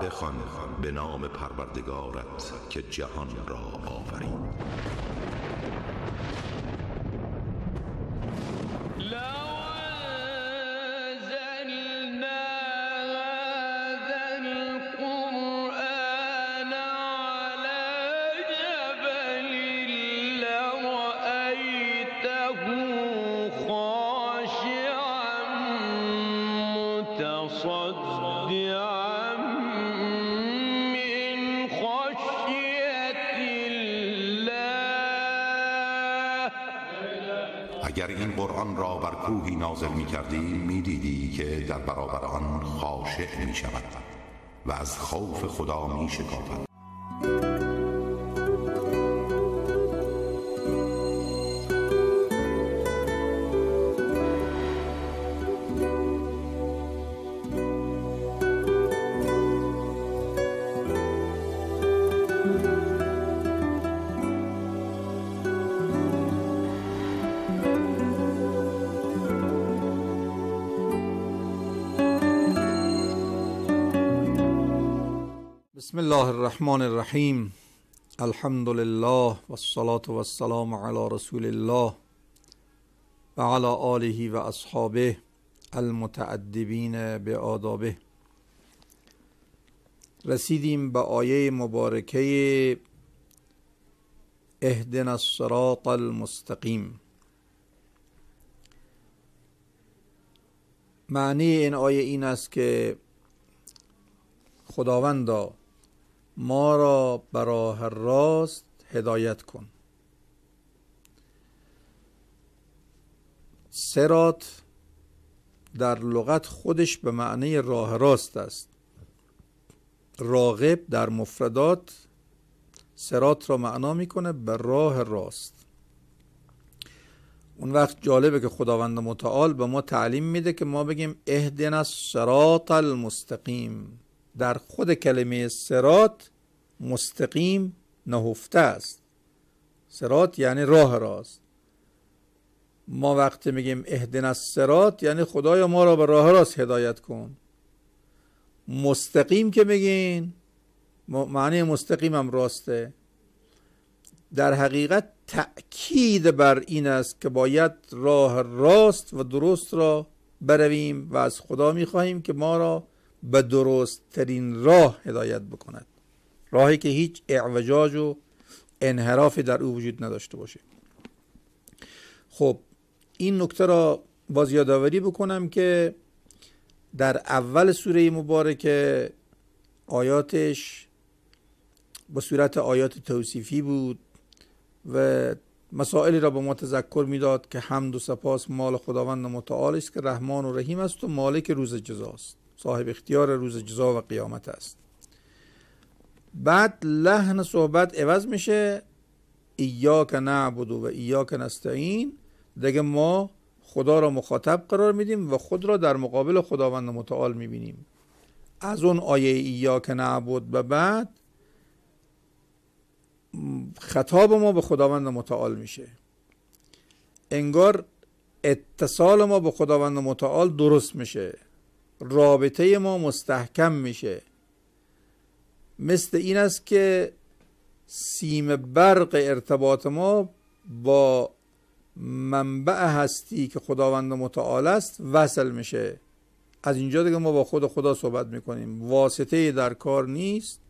بخوان به نام پروردگارت که جهان را آفرید اگر این قرآن را بر کوهی نازل می کردی می دیدی که در برابر آن خاشع می شود و از خوف خدا می شکافد الرحمن الرحیم الحمد لله و والسلام علی رسول الله و علی آله و اصحابه المتعدبین به آدابه رسیدیم به آیه مبارکه اهدنا الصراط المستقیم معنی این آیه این است که خداوندا ما را براه راست هدایت کن سرات در لغت خودش به معنی راه راست است راغب در مفردات سرات را معنا میکنه به راه راست اون وقت جالبه که خداوند متعال به ما تعلیم میده که ما بگیم اهدنا سرات المستقیم در خود کلمه سرات مستقیم نهفته است سرات یعنی راه راست ما وقتی میگیم اهدن از سرات یعنی خدایا ما را به راه راست هدایت کن مستقیم که میگین معنی مستقیم هم راسته در حقیقت تأکید بر این است که باید راه راست و درست را برویم و از خدا میخواهیم که ما را به درست ترین راه هدایت بکند راهی که هیچ اعوجاج و انحرافی در او وجود نداشته باشه خب این نکته را باز یادآوری بکنم که در اول سوره مبارکه آیاتش به صورت آیات توصیفی بود و مسائلی را به ما تذکر میداد که حمد و سپاس مال خداوند متعال است که رحمان و رحیم است و مالک روز جزاست صاحب اختیار روز جزا و قیامت است بعد لحن صحبت عوض میشه ایاک نعبد و ایاک نستعین دیگه ما خدا را مخاطب قرار میدیم و خود را در مقابل خداوند متعال میبینیم از اون آیه ایاک نعبد به بعد خطاب ما به خداوند متعال میشه انگار اتصال ما به خداوند متعال درست میشه رابطه ما مستحکم میشه مثل این است که سیم برق ارتباط ما با منبع هستی که خداوند متعال است وصل میشه از اینجا دیگه ما با خود خدا صحبت میکنیم واسطه در کار نیست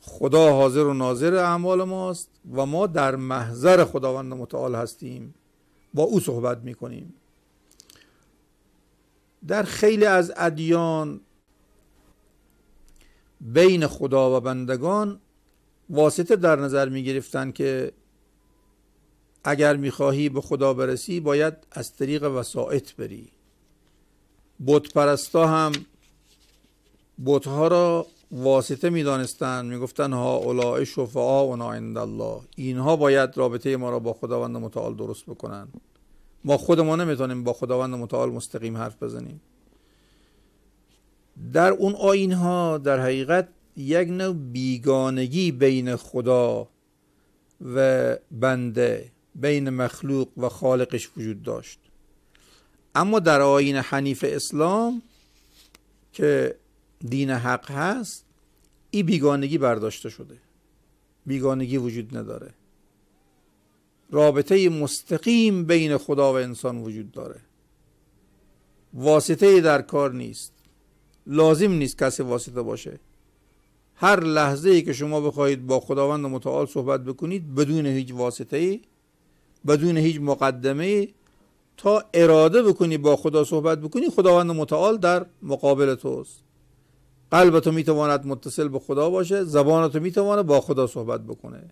خدا حاضر و ناظر اعمال ماست و ما در محضر خداوند متعال هستیم با او صحبت میکنیم در خیلی از ادیان بین خدا و بندگان واسطه در نظر می گرفتن که اگر میخواهی به خدا برسی باید از طریق وسائط بری بت پرستا هم بت ها را واسطه میدانستند گفتن ها اولای شفعا و عند الله اینها باید رابطه ما را با خداوند متعال درست بکنن ما خود ما نمیتونیم با خداوند متعال مستقیم حرف بزنیم در اون آین ها در حقیقت یک نوع بیگانگی بین خدا و بنده بین مخلوق و خالقش وجود داشت اما در آین حنیف اسلام که دین حق هست این بیگانگی برداشته شده بیگانگی وجود نداره رابطه مستقیم بین خدا و انسان وجود داره واسطه در کار نیست لازم نیست کسی واسطه باشه هر لحظه ای که شما بخواهید با خداوند متعال صحبت بکنید بدون هیچ واسطه ای بدون هیچ مقدمه ای تا اراده بکنی با خدا صحبت بکنی خداوند متعال در مقابل توست تو میتواند متصل به خدا باشه تو میتواند با خدا صحبت بکنه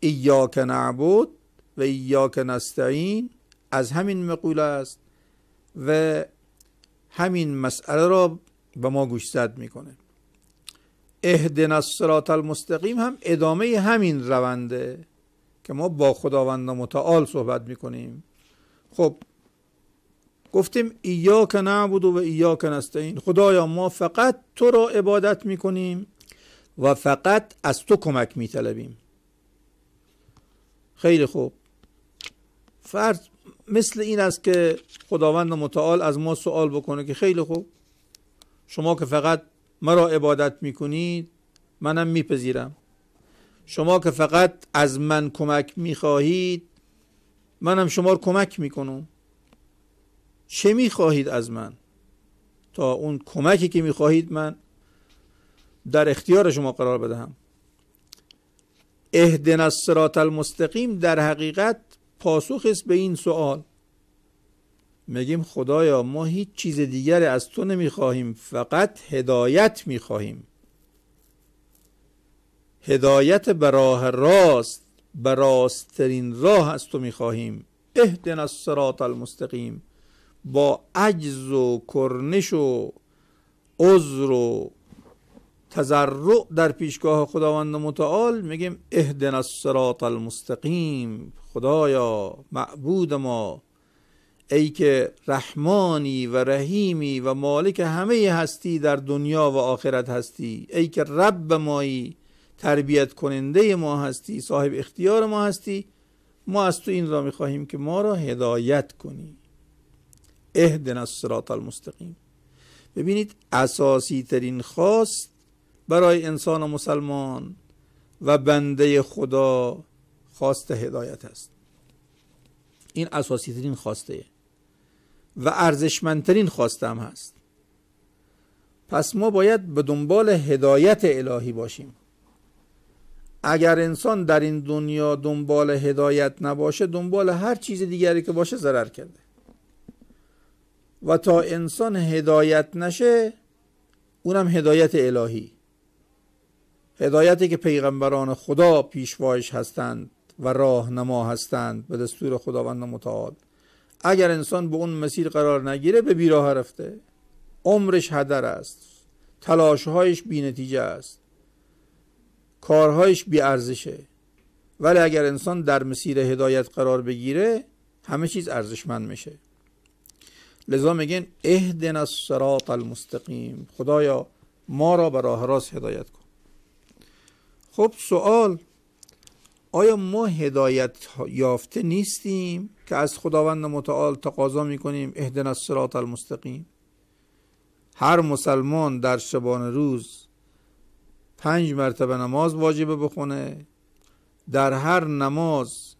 ایاک نعبد و ایاک نستعین از همین مقوله است و همین مسئله را به ما گوشزد میکنه اهدنا الصراط المستقیم هم ادامه همین رونده که ما با خداوند متعال صحبت میکنیم خب گفتیم ایاک نعبد و ایاک نستعین خدایا ما فقط تو را عبادت میکنیم و فقط از تو کمک میطلبیم خیلی خوب فرض مثل این است که خداوند متعال از ما سوال بکنه که خیلی خوب شما که فقط مرا عبادت میکنید منم میپذیرم شما که فقط از من کمک میخواهید منم شما رو کمک میکنم چه میخواهید از من تا اون کمکی که میخواهید من در اختیار شما قرار بدهم اهدنا الصراط المستقیم در حقیقت پاسخ است به این سوال میگیم خدایا ما هیچ چیز دیگری از تو نمیخواهیم فقط هدایت میخواهیم هدایت به راه راست به راه از تو میخواهیم از الصراط المستقیم با عجز و کرنش و عذر و تزرع در پیشگاه خداوند متعال میگیم از الصراط المستقیم خدایا معبود ما ای که رحمانی و رحیمی و مالک همه هستی در دنیا و آخرت هستی ای که رب مایی تربیت کننده ما هستی صاحب اختیار ما هستی ما از تو این را میخواهیم که ما را هدایت کنی اهدنا الصراط المستقیم ببینید اساسی ترین خواست برای انسان و مسلمان و بنده خدا خواست هدایت است این اساسی ترین خواسته و ارزشمندترین خواسته هم هست پس ما باید به دنبال هدایت الهی باشیم اگر انسان در این دنیا دنبال هدایت نباشه دنبال هر چیز دیگری که باشه ضرر کرده و تا انسان هدایت نشه اونم هدایت الهی هدایتی که پیغمبران خدا پیشوایش هستند و راهنما هستند به دستور خداوند متعال اگر انسان به اون مسیر قرار نگیره به بیراه رفته عمرش هدر است تلاشهایش بی نتیجه است کارهایش بی ارزشه ولی اگر انسان در مسیر هدایت قرار بگیره همه چیز ارزشمند میشه لذا میگن از الصراط المستقیم خدایا ما را به راه راست هدایت کن خب سوال آیا ما هدایت یافته نیستیم که از خداوند متعال تقاضا میکنیم اهدنا الصراط المستقیم هر مسلمان در شبان روز پنج مرتبه نماز واجبه بخونه در هر نماز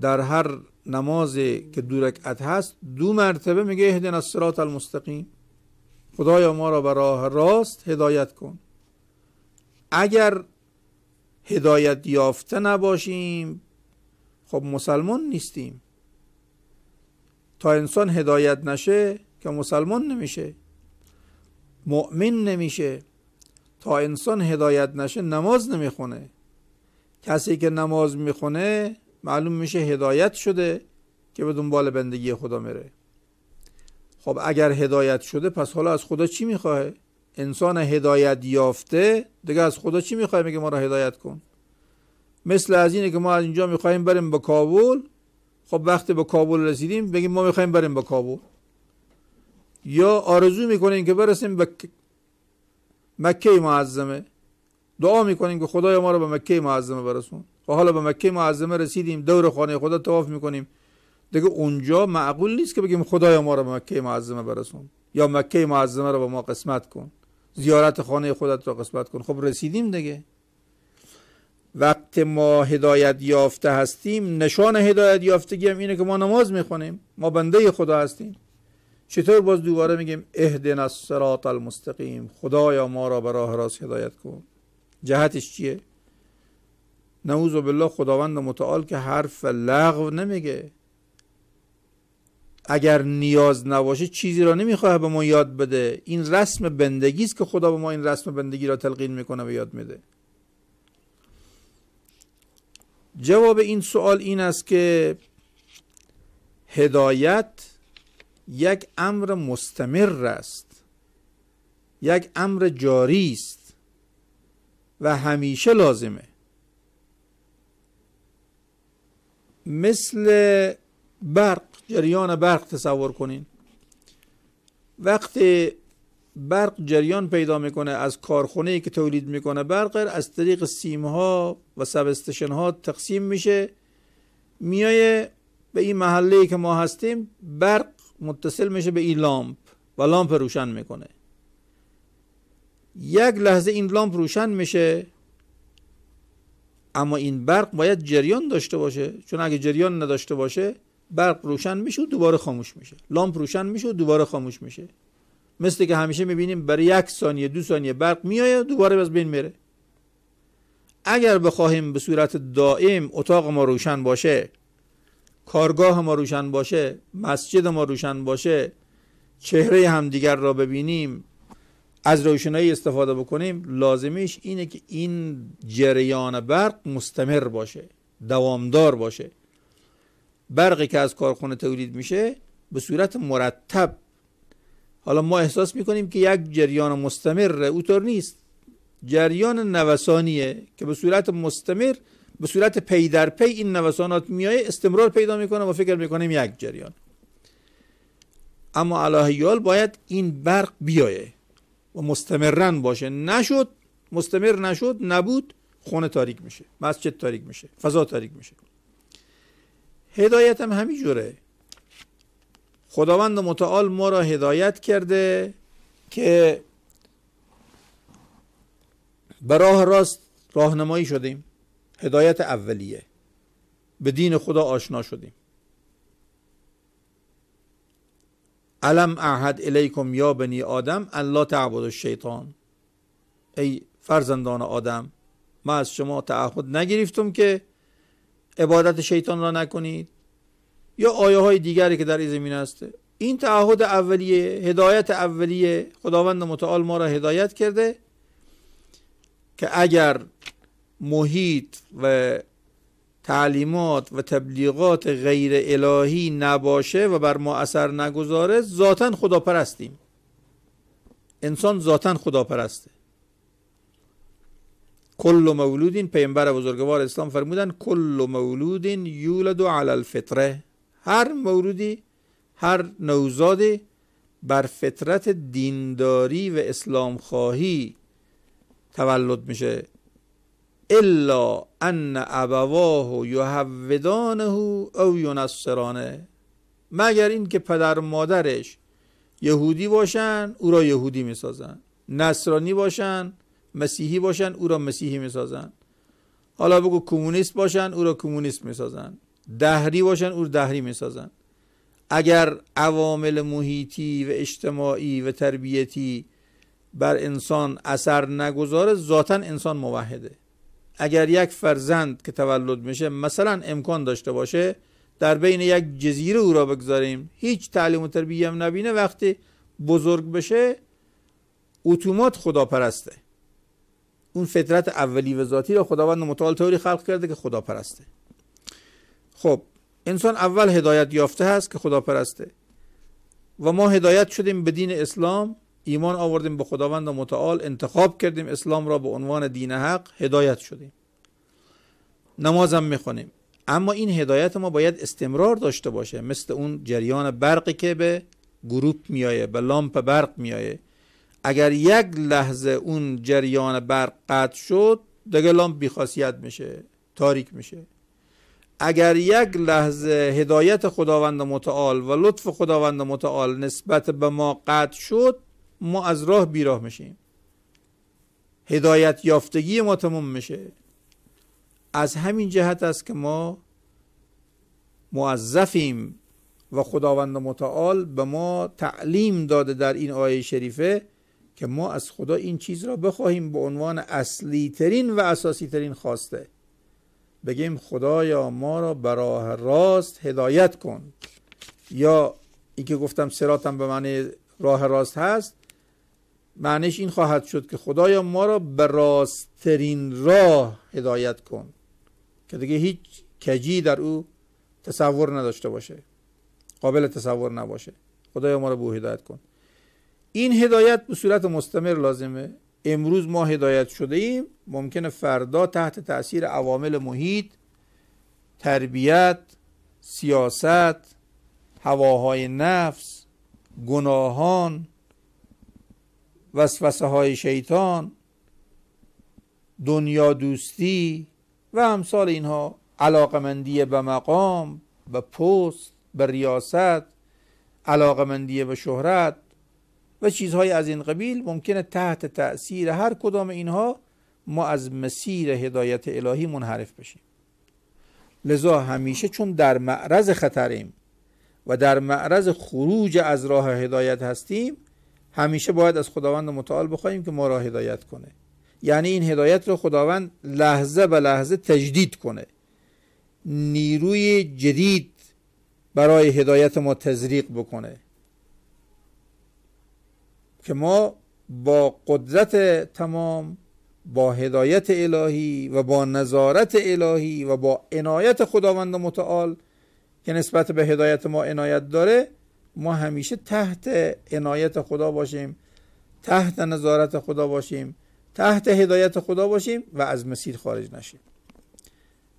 در هر نماز که دورکت هست دو مرتبه میگه اهدنا الصراط المستقیم خدایا ما را به راه راست هدایت کن اگر هدایت یافته نباشیم خب مسلمان نیستیم تا انسان هدایت نشه که مسلمان نمیشه مؤمن نمیشه تا انسان هدایت نشه نماز نمیخونه کسی که نماز میخونه معلوم میشه هدایت شده که به دنبال بندگی خدا میره خب اگر هدایت شده پس حالا از خدا چی میخواهه انسان هدایت یافته دیگه از خدا چی میخوای میگه ما را هدایت کن مثل از اینه که ما از اینجا میخوایم بریم به کابل خب وقتی به کابل رسیدیم بگیم ما میخوایم بریم به کابل یا آرزو میکنیم که برسیم به مکه معظمه دعا میکنیم که خدای ما رو به مکه معظمه برسون و خب حالا به مکه معظمه رسیدیم دور خانه خدا تواف میکنیم دیگه اونجا معقول نیست که بگیم خدای ما رو به مکه معظمه برسون یا مکه معظمه رو به ما قسمت کن زیارت خانه خودت را قسمت کن خب رسیدیم دیگه وقت ما هدایت یافته هستیم نشان هدایت یافتگی هم اینه که ما نماز میخونیم ما بنده خدا هستیم چطور باز دوباره میگیم از الصراط المستقیم خدایا ما را به راه راست هدایت کن جهتش چیه نعوذ بالله خداوند متعال که حرف لغو نمیگه اگر نیاز نباشه چیزی را نمیخواه به ما یاد بده این رسم بندگی است که خدا به ما این رسم بندگی را تلقین میکنه و یاد میده جواب این سوال این است که هدایت یک امر مستمر است یک امر جاری است و همیشه لازمه مثل برق جریان برق تصور کنین وقتی برق جریان پیدا میکنه از کارخونه ای که تولید میکنه برق از طریق سیم ها و سب ها تقسیم میشه میایه به این محله ای که ما هستیم برق متصل میشه به این لامپ و لامپ روشن میکنه یک لحظه این لامپ روشن میشه اما این برق باید جریان داشته باشه چون اگه جریان نداشته باشه برق روشن میشه و دوباره خاموش میشه لامپ روشن میشه و دوباره خاموش میشه مثل که همیشه میبینیم برای یک ثانیه دو ثانیه برق میایه دوباره از بین میره اگر بخواهیم به صورت دائم اتاق ما روشن باشه کارگاه ما روشن باشه مسجد ما روشن باشه چهره همدیگر را ببینیم از روشنایی استفاده بکنیم لازمش اینه که این جریان برق مستمر باشه دوامدار باشه برقی که از کارخونه تولید میشه به صورت مرتب حالا ما احساس میکنیم که یک جریان مستمر اوطور نیست جریان نوسانیه که به صورت مستمر به صورت پی در پی این نوسانات میایه استمرار پیدا میکنه و فکر میکنیم یک جریان اما الهیال باید این برق بیایه و مستمرن باشه نشد مستمر نشد نبود خونه تاریک میشه مسجد تاریک میشه فضا تاریک میشه هدایت هم همین خداوند متعال ما را هدایت کرده که به راه راست راهنمایی شدیم هدایت اولیه به دین خدا آشنا شدیم علم اعهد الیکم یا بنی آدم الله تعبد الشیطان ای فرزندان آدم ما از شما تعهد نگرفتم که عبادت شیطان را نکنید یا آیه های دیگری که در این زمین است این تعهد اولیه هدایت اولیه خداوند متعال ما را هدایت کرده که اگر محیط و تعلیمات و تبلیغات غیر الهی نباشه و بر ما اثر نگذاره ذاتا پرستیم انسان ذاتا خدا پرسته کل مولودین پیمبر بزرگوار اسلام فرمودن کل مولودین یولد علی الفطره هر مولودی هر نوزادی بر فطرت دینداری و اسلام خواهی تولد میشه الا ان ابواه یهودانه او یونسرانه مگر اینکه پدر مادرش یهودی باشن او را یهودی میسازن نصرانی باشن مسیحی باشن او را مسیحی میسازن حالا بگو کمونیست باشن او را کمونیست میسازن دهری باشن او را دهری میسازن اگر عوامل محیطی و اجتماعی و تربیتی بر انسان اثر نگذاره ذاتا انسان موحده اگر یک فرزند که تولد میشه مثلا امکان داشته باشه در بین یک جزیره او را بگذاریم هیچ تعلیم و تربیه هم نبینه وقتی بزرگ بشه اتومات پرسته اون فطرت اولی و ذاتی را خداوند متعال طوری خلق کرده که خدا پرسته خب انسان اول هدایت یافته هست که خدا پرسته و ما هدایت شدیم به دین اسلام ایمان آوردیم به خداوند متعال انتخاب کردیم اسلام را به عنوان دین حق هدایت شدیم نمازم میخونیم اما این هدایت ما باید استمرار داشته باشه مثل اون جریان برقی که به گروپ میایه به لامپ برق میایه اگر یک لحظه اون جریان برق قطع شد دیگه لامپ بیخاصیت میشه تاریک میشه اگر یک لحظه هدایت خداوند متعال و لطف خداوند متعال نسبت به ما قطع شد ما از راه بیراه میشیم هدایت یافتگی ما تموم میشه از همین جهت است که ما موظفیم و خداوند متعال به ما تعلیم داده در این آیه شریفه که ما از خدا این چیز را بخواهیم به عنوان اصلی ترین و اساسی ترین خواسته بگیم خدایا ما را براه راست هدایت کن یا این که گفتم سراتم به معنی راه راست هست معنیش این خواهد شد که خدایا ما را به راستترین راه هدایت کن که دیگه هیچ کجی در او تصور نداشته باشه قابل تصور نباشه خدایا ما را به او هدایت کن این هدایت به صورت مستمر لازمه امروز ما هدایت شده ایم ممکنه فردا تحت تاثیر عوامل محیط تربیت سیاست هواهای نفس گناهان وسوسه های شیطان دنیا دوستی و امثال اینها علاقمندی به مقام به پست به ریاست علاقمندی به شهرت و چیزهای از این قبیل ممکنه تحت تأثیر هر کدام اینها ما از مسیر هدایت الهی منحرف بشیم لذا همیشه چون در معرض خطریم و در معرض خروج از راه هدایت هستیم همیشه باید از خداوند متعال بخوایم که ما را هدایت کنه یعنی این هدایت رو خداوند لحظه به لحظه تجدید کنه نیروی جدید برای هدایت ما تزریق بکنه که ما با قدرت تمام با هدایت الهی و با نظارت الهی و با عنایت خداوند متعال که نسبت به هدایت ما عنایت داره ما همیشه تحت عنایت خدا باشیم تحت نظارت خدا باشیم تحت هدایت خدا باشیم و از مسیر خارج نشیم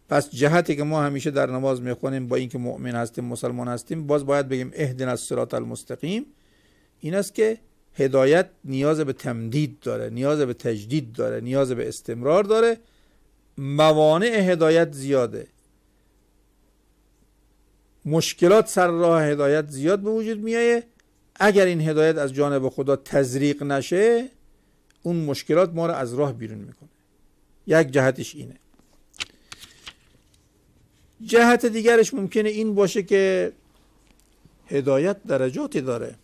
پس جهتی که ما همیشه در نماز میخونیم با اینکه مؤمن هستیم مسلمان هستیم باز باید بگیم اهدن از صراط المستقیم این است که هدایت نیاز به تمدید داره نیاز به تجدید داره نیاز به استمرار داره موانع هدایت زیاده مشکلات سر راه هدایت زیاد به وجود میایه اگر این هدایت از جانب خدا تزریق نشه اون مشکلات ما رو از راه بیرون میکنه یک جهتش اینه جهت دیگرش ممکنه این باشه که هدایت درجاتی داره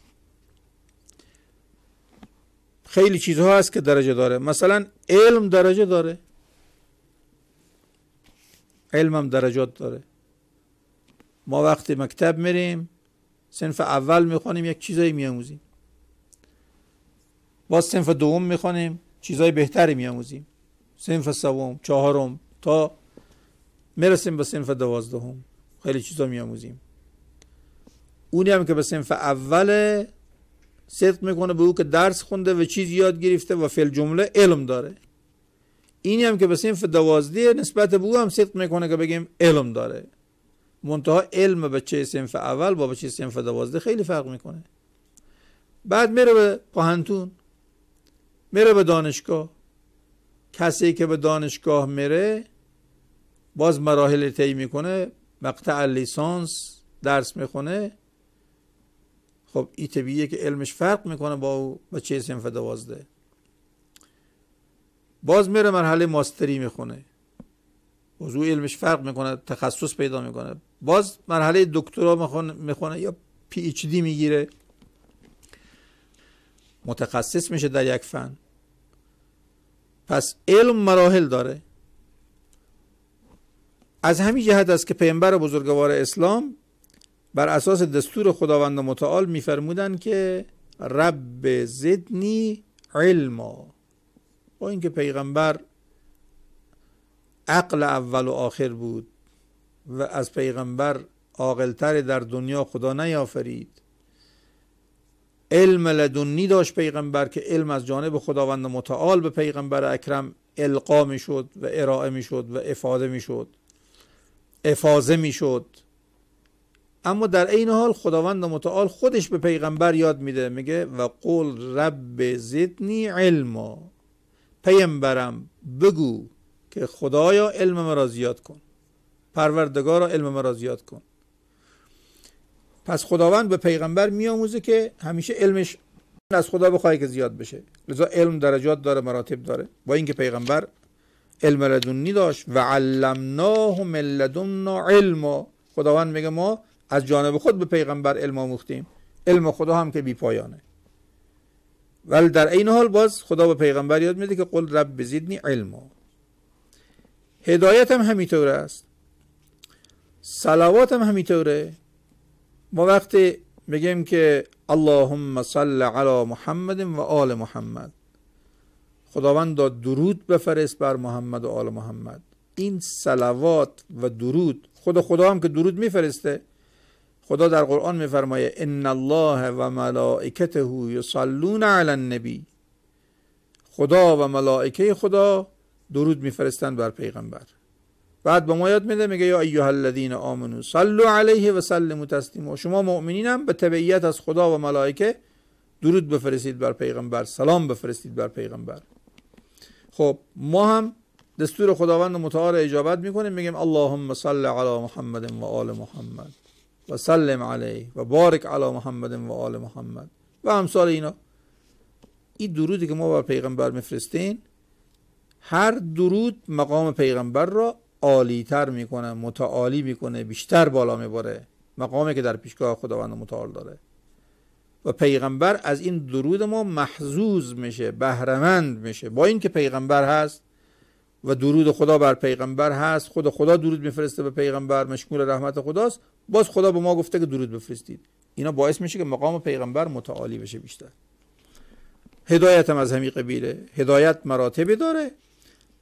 خیلی چیزها هست که درجه داره مثلا علم درجه داره علم هم درجات داره ما وقتی مکتب میریم سنف اول میخوانیم یک چیزایی میاموزیم با سنف دوم میخوانیم چیزای بهتری میاموزیم سنف سوم چهارم تا میرسیم به سنف دوازدهم خیلی چیزا میاموزیم اونی هم که به سنف اول صدق میکنه به او که درس خونده و چیز یاد گرفته و فعل جمله علم داره اینی هم که به صنف دوازده نسبت به او هم صدق میکنه که بگیم علم داره منتها علم بچه صنف اول با بچه صنف دوازده خیلی فرق میکنه بعد میره به پاهنتون میره به دانشگاه کسی که به دانشگاه میره باز مراحل طی میکنه مقطع لیسانس درس میخونه خب ای طبیعیه که علمش فرق میکنه با او بچه سنف دوازده باز میره مرحله ماستری میخونه باز او علمش فرق میکنه تخصص پیدا میکنه باز مرحله دکترا میخونه, میخونه یا پی اچ دی میگیره متخصص میشه در یک فن پس علم مراحل داره از همین جهت است که پیامبر بزرگوار اسلام بر اساس دستور خداوند متعال میفرمودند که رب زدنی علما با اینکه پیغمبر عقل اول و آخر بود و از پیغمبر عاقلتر در دنیا خدا نیافرید علم لدنی داشت پیغمبر که علم از جانب خداوند متعال به پیغمبر اکرم القا می شد و ارائه می شد و افاده می شد افاظه می شد اما در عین حال خداوند متعال خودش به پیغمبر یاد میده میگه و قول رب زدنی علما پیغمبرم بگو که خدایا علم مرا زیاد کن پروردگارا علم مرا زیاد کن پس خداوند به پیغمبر میاموزه که همیشه علمش از خدا بخواهی که زیاد بشه لذا علم درجات داره مراتب داره با اینکه پیغمبر علم لدنی داشت و علمناه من لدنا علما خداوند میگه ما از جانب خود به پیغمبر علم آموختیم علم خدا هم که بی پایانه ولی در این حال باز خدا به پیغمبر یاد میده که قل رب بزیدنی علما هدایت هم همینطور است سلاوات هم همینطوره ما وقتی میگیم که اللهم صل علی محمد و آل محمد خداوند داد درود بفرست بر محمد و آل محمد این سلوات و درود خود خدا هم که درود میفرسته خدا در قرآن میفرمایه ان الله و ملائکته یصلون علی النبی خدا و ملائکه خدا درود میفرستند بر پیغمبر بعد به ما یاد میده میگه یا ایها الذین آمنو صلوا علیه و سلموا تسلیما شما مؤمنین هم به تبعیت از خدا و ملائکه درود بفرستید بر پیغمبر سلام بفرستید بر پیغمبر خب ما هم دستور خداوند متعال اجابت میکنیم میگیم اللهم صل علی محمد و آل محمد و سلم علی و بارک علی محمد و آل محمد و همسال اینا این درودی که ما بر پیغمبر میفرستین هر درود مقام پیغمبر را تر میکنه متعالی میکنه بیشتر بالا میبره مقامی که در پیشگاه خداوند متعال داره و پیغمبر از این درود ما محزوز میشه بهرمند میشه با اینکه پیغمبر هست و درود خدا بر پیغمبر هست خود خدا درود میفرسته به پیغمبر مشمول رحمت خداست باز خدا به ما گفته که درود بفرستید اینا باعث میشه که مقام پیغمبر متعالی بشه بیشتر هدایت هم از همین قبیله هدایت مراتبی داره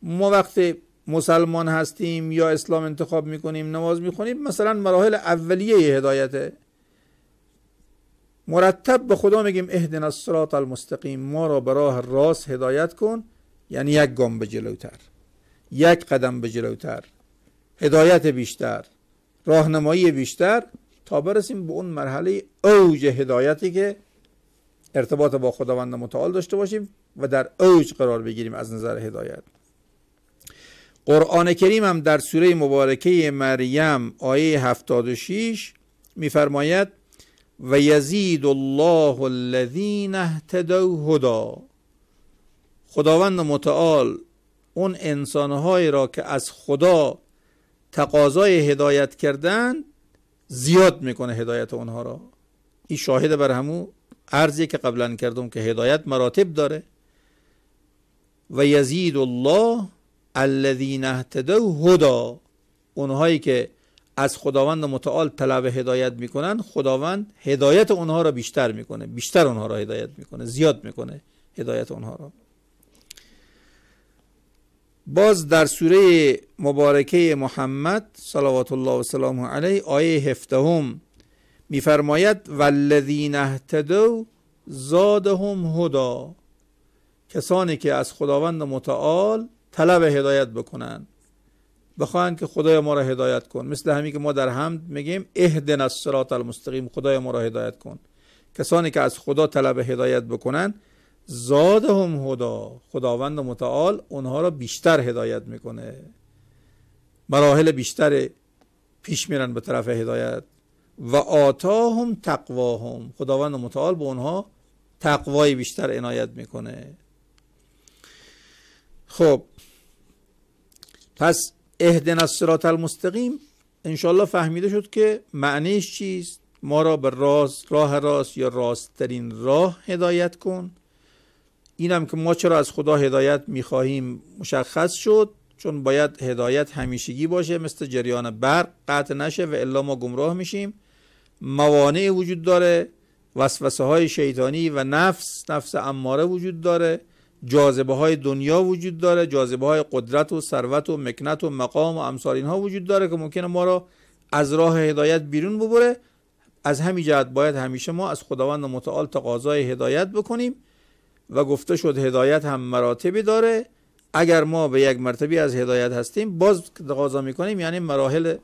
ما وقتی مسلمان هستیم یا اسلام انتخاب میکنیم نماز میخونیم مثلا مراحل اولیه هدایته مرتب به خدا میگیم اهدنا الصراط المستقیم ما را به راه راست هدایت کن یعنی یک گام به جلوتر یک قدم به جلوتر هدایت بیشتر راهنمایی بیشتر تا برسیم به اون مرحله اوج هدایتی که ارتباط با خداوند متعال داشته باشیم و در اوج قرار بگیریم از نظر هدایت قرآن کریم هم در سوره مبارکه مریم آیه 76 میفرماید و یزید الله الذین اهتدوا هدا خداوند متعال اون انسانهایی را که از خدا تقاضای هدایت کردن زیاد میکنه هدایت اونها را این شاهد بر همو عرضی که قبلا کردم که هدایت مراتب داره و یزید الله الذین اهتدوا هدا اونهایی که از خداوند متعال طلب هدایت میکنن خداوند هدایت اونها را بیشتر میکنه بیشتر اونها را هدایت میکنه زیاد میکنه هدایت اونها را باز در سوره مبارکه محمد صلوات الله و سلام علیه آیه هفدهم میفرماید والذین اهتدوا زادهم هدا کسانی که از خداوند متعال طلب هدایت بکنند بخواهند که خدای ما را هدایت کن مثل همین که ما در حمد میگیم اهدنا الصراط المستقیم خدای ما را هدایت کن کسانی که از خدا طلب هدایت بکنند زادهم هدا خداوند متعال اونها را بیشتر هدایت میکنه مراحل بیشتر پیش میرن به طرف هدایت و آتاهم تقواهم خداوند متعال به اونها تقوای بیشتر عنایت میکنه خب پس از الصراط المستقیم انشالله فهمیده شد که معنیش چیست ما را به راست راه راست یا راستترین راه هدایت کن اینم که ما چرا از خدا هدایت میخواهیم مشخص شد چون باید هدایت همیشگی باشه مثل جریان برق قطع نشه و الا ما گمراه میشیم موانع وجود داره وسوسه های شیطانی و نفس نفس اماره وجود داره جاذبه های دنیا وجود داره جاذبه های قدرت و ثروت و مکنت و مقام و امثال اینها وجود داره که ممکنه ما را از راه هدایت بیرون ببره از همین جهت باید همیشه ما از خداوند متعال تقاضای هدایت بکنیم و گفته شد هدایت هم مراتبی داره اگر ما به یک مرتبی از هدایت هستیم باز تقاضا میکنیم یعنی مراحل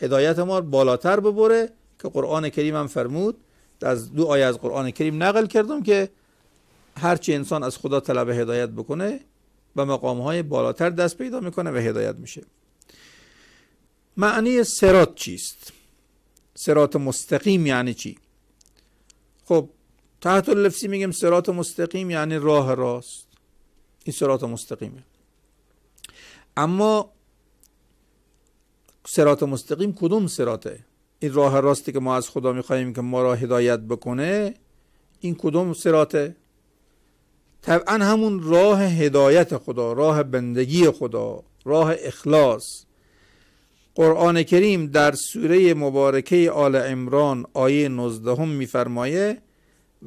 هدایت ما بالاتر ببره که قرآن کریم هم فرمود از دو آیه از قرآن کریم نقل کردم که هرچی انسان از خدا طلب هدایت بکنه و مقام های بالاتر دست پیدا میکنه و هدایت میشه معنی سرات چیست؟ سرات مستقیم یعنی چی؟ خب تحت لفظی میگیم سرات مستقیم یعنی راه راست این سرات مستقیمه اما سرات مستقیم کدوم سراته این راه راستی که ما از خدا میخواهیم که ما را هدایت بکنه این کدوم سراته طبعا همون راه هدایت خدا راه بندگی خدا راه اخلاص قرآن کریم در سوره مبارکه آل عمران آیه 19 میفرمایه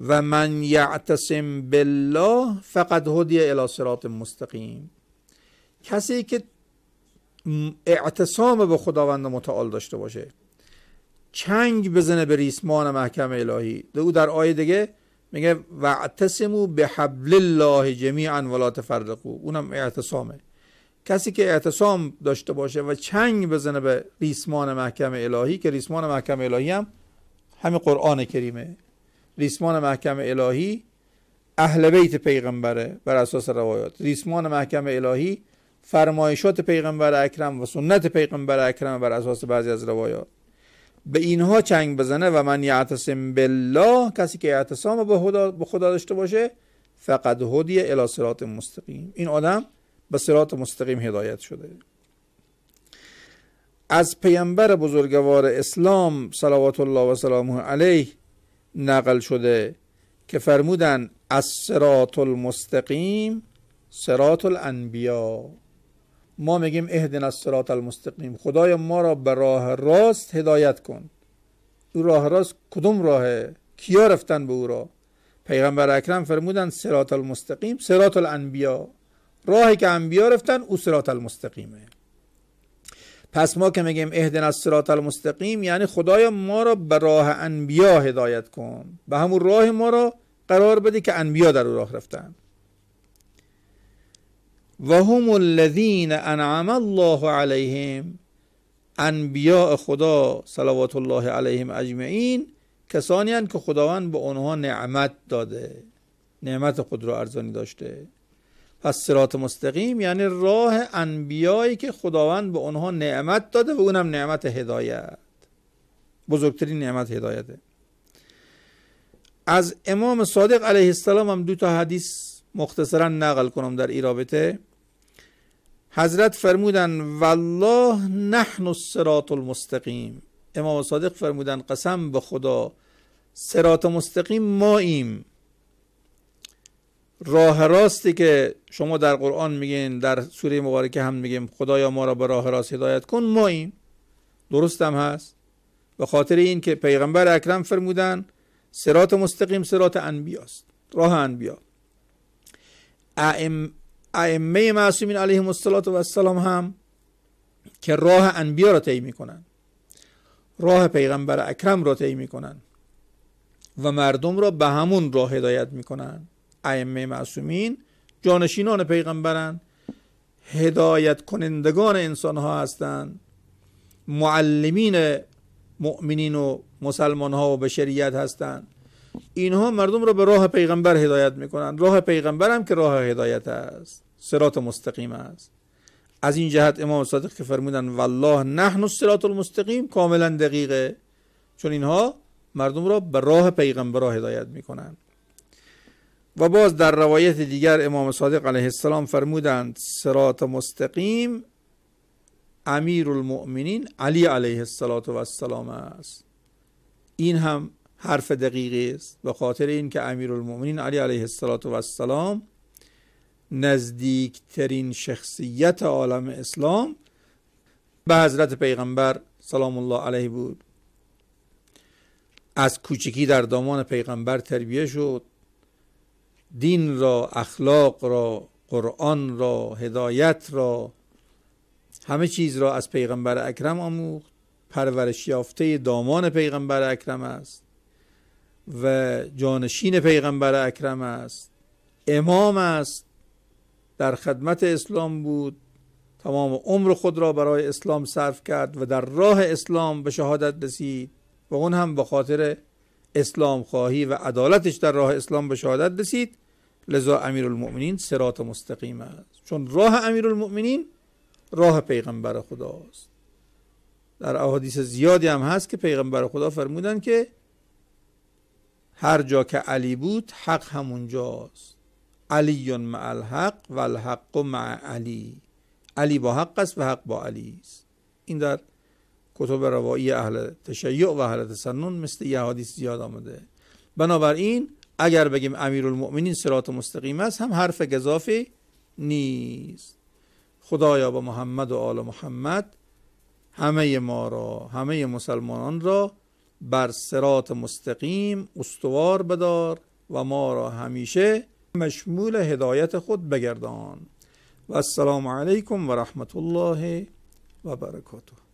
و من یعتصم بالله فقد هدی الی صراط مستقیم کسی که اعتصام به خداوند متعال داشته باشه چنگ بزنه به ریسمان محکم الهی او در آیه دیگه میگه واعتصمو به حبل الله جمیعا ولا تفرقو اونم اعتصامه کسی که اعتصام داشته باشه و چنگ بزنه به ریسمان محکم الهی که ریسمان محکم الهی هم همین قرآن کریمه ریسمان محکم الهی اهل بیت پیغمبره بر اساس روایات ریسمان محکم الهی فرمایشات پیغمبر اکرم و سنت پیغمبر اکرم بر اساس بعضی از روایات به اینها چنگ بزنه و من یعتصم بالله کسی که اعتصام به خدا داشته باشه فقد هدی الی صراط مستقیم این آدم به صراط مستقیم هدایت شده از پیامبر بزرگوار اسلام صلوات الله و سلامه علیه نقل شده که فرمودن از سرات المستقیم سرات الانبیا ما میگیم اهدن از سرات المستقیم خدای ما را به راه راست هدایت کن او راه راست کدوم راهه کیا رفتن به او را پیغمبر اکرم فرمودن سرات المستقیم سرات الانبیا راهی که انبیا رفتن او سرات المستقیمه پس ما که میگیم اهدنا الصراط المستقیم یعنی خدایا ما را به راه انبیا هدایت کن به همون راه ما را قرار بده که انبیا در راه رفتن و هم الذین انعم الله علیهم انبیاء خدا صلوات الله علیهم اجمعین کسانی که خداوند به آنها نعمت داده نعمت خود را ارزانی داشته از سرات مستقیم یعنی راه انبیایی که خداوند به آنها نعمت داده و اونم نعمت هدایت بزرگترین نعمت هدایته از امام صادق علیه السلام هم دو تا حدیث مختصرا نقل کنم در این رابطه حضرت فرمودن والله نحن سرات المستقیم امام صادق فرمودن قسم به خدا سرات مستقیم ما ایم راه راستی که شما در قرآن میگین در سوره مبارکه هم میگیم خدایا ما را به راه راست هدایت کن ما این درستم هست به خاطر این که پیغمبر اکرم فرمودن سرات مستقیم سرات انبیاست راه انبیا ائمه علیه معصومین علیهم السلام هم که راه انبیا را طی میکنن راه پیغمبر اکرم را طی میکنن و مردم را به همون راه هدایت میکنن ائمه معصومین جانشینان پیغمبرند هدایت کنندگان انسان ها هستند معلمین مؤمنین و مسلمان ها و بشریت هستند اینها مردم را به راه پیغمبر هدایت میکنند راه پیغمبر هم که راه هدایت است سرات مستقیم است از این جهت امام صادق که فرمودند والله نحن الصراط المستقیم کاملا دقیقه چون اینها مردم را به راه پیغمبر را هدایت کنند. و باز در روایت دیگر امام صادق علیه السلام فرمودند سرات مستقیم امیر المؤمنین علی علیه السلام است این هم حرف دقیقی است به خاطر اینکه امیر المؤمنین علی علیه السلام نزدیکترین شخصیت عالم اسلام به حضرت پیغمبر سلام الله علیه بود از کوچکی در دامان پیغمبر تربیه شد دین را اخلاق را قرآن را هدایت را همه چیز را از پیغمبر اکرم آموخت پرورش یافته دامان پیغمبر اکرم است و جانشین پیغمبر اکرم است امام است در خدمت اسلام بود تمام عمر خود را برای اسلام صرف کرد و در راه اسلام به شهادت رسید و اون هم به خاطر اسلام خواهی و عدالتش در راه اسلام به شهادت رسید لذا المؤمنین سرات مستقیم است چون راه امیر المؤمنین راه پیغمبر خداست در احادیث زیادی هم هست که پیغمبر خدا فرمودن که هر جا که علی بود حق همونجاست علی مع الحق و الحق مع علی علی با حق است و حق با علی است این در کتب روایی اهل تشیع و اهل تسنن مثل یه حدیث زیاد آمده بنابراین اگر بگیم المؤمنین سرات مستقیم است هم حرف گذافی نیست خدایا با محمد و آل محمد همه ما را همه مسلمانان را بر سرات مستقیم استوار بدار و ما را همیشه مشمول هدایت خود بگردان و السلام علیکم و رحمت الله و برکاته